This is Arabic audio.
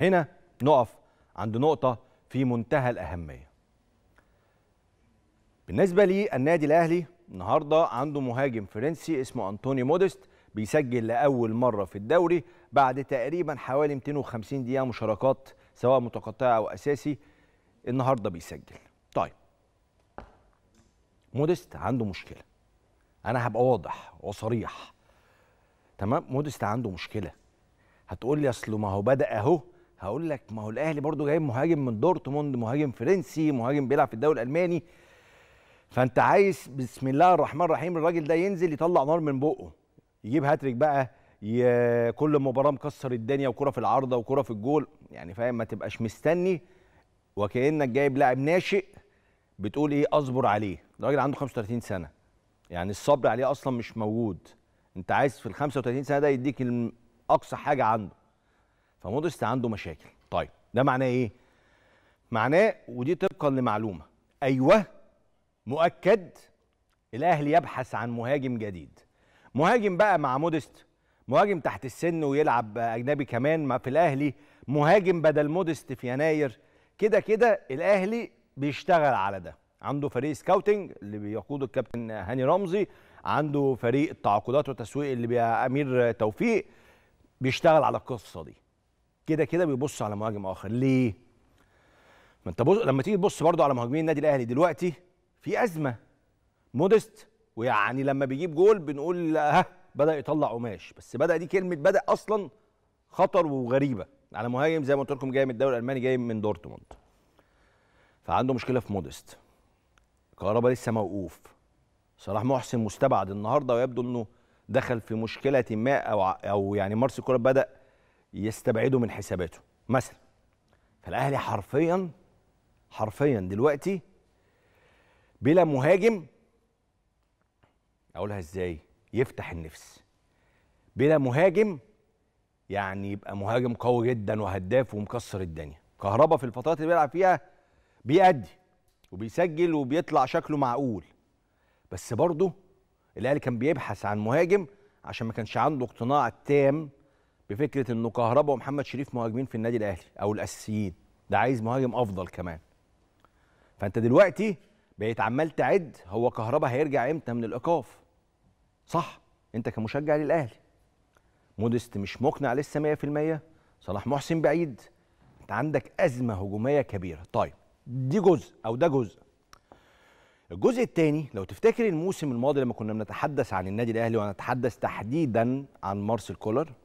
هنا نقف عند نقطة في منتهى الأهمية بالنسبة للنادي الأهلي النهاردة عنده مهاجم فرنسي اسمه أنطوني مودست بيسجل لأول مرة في الدوري بعد تقريبا حوالي 250 دقيقة مشاركات سواء متقطعة أو أساسي النهاردة بيسجل طيب مودست عنده مشكلة أنا هبقى واضح وصريح تمام مودست عنده مشكلة هتقول لي أصله ما هو بدأ أهو هقول لك ما هو الاهلي برضو جايب مهاجم من دورتموند مهاجم فرنسي مهاجم بيلعب في الدوري الالماني فانت عايز بسم الله الرحمن الرحيم الراجل ده ينزل يطلع نار من بقه يجيب هاتريك بقى كل مباراه مكسر الدنيا وكره في العارضه وكره في الجول يعني فاهم ما تبقاش مستني وكانك جايب لاعب ناشئ بتقول ايه اصبر عليه الراجل عنده 35 سنه يعني الصبر عليه اصلا مش موجود انت عايز في ال 35 سنه ده يديك اقصى حاجه عنده فمودست عنده مشاكل طيب ده معناه ايه معناه ودي طبقا لمعلومه ايوه مؤكد الاهلي يبحث عن مهاجم جديد مهاجم بقى مع مودست مهاجم تحت السن ويلعب اجنبي كمان ما في الاهلي مهاجم بدل مودست في يناير كده كده الاهلي بيشتغل على ده عنده فريق سكاوتنج اللي بيقوده الكابتن هاني رمزي عنده فريق التعاقدات والتسويق اللي امير توفيق بيشتغل على القصه دي كده كده بيبص على مهاجم اخر ليه ما انت بص لما تيجي تبص برضه على مهاجمين النادي الاهلي دلوقتي في ازمه مودست ويعني لما بيجيب جول بنقول ها بدا يطلع قماش بس بدا دي كلمه بدا اصلا خطر وغريبه على مهاجم زي ما قلت لكم جاي من الدوري الالماني جاي من دورتموند فعنده مشكله في مودست كهربا لسه موقوف صلاح محسن مستبعد النهارده ويبدو انه دخل في مشكله ما او او يعني مارس الكوره بدا يستبعده من حساباته مثلا فالاهلي حرفيا حرفيا دلوقتي بلا مهاجم اقولها ازاي يفتح النفس بلا مهاجم يعني يبقى مهاجم قوي جدا وهداف ومكسر الدنيا كهربا في الفترات اللي بيلعب فيها بيأدي وبيسجل وبيطلع شكله معقول بس برضه الاهلي كان بيبحث عن مهاجم عشان ما كانش عنده اقتناع تام بفكره انه كهربا ومحمد شريف مهاجمين في النادي الاهلي او الاساسيين ده عايز مهاجم افضل كمان فانت دلوقتي بقيت عمال تعد هو كهربا هيرجع امتى من الايقاف صح انت كمشجع للاهلي مودست مش مقنع لسه 100% صلاح محسن بعيد انت عندك ازمه هجوميه كبيره طيب دي جزء او ده جزء الجزء الثاني لو تفتكر الموسم الماضي لما كنا بنتحدث عن النادي الاهلي ونتحدث تحديدا عن مارسيل كولر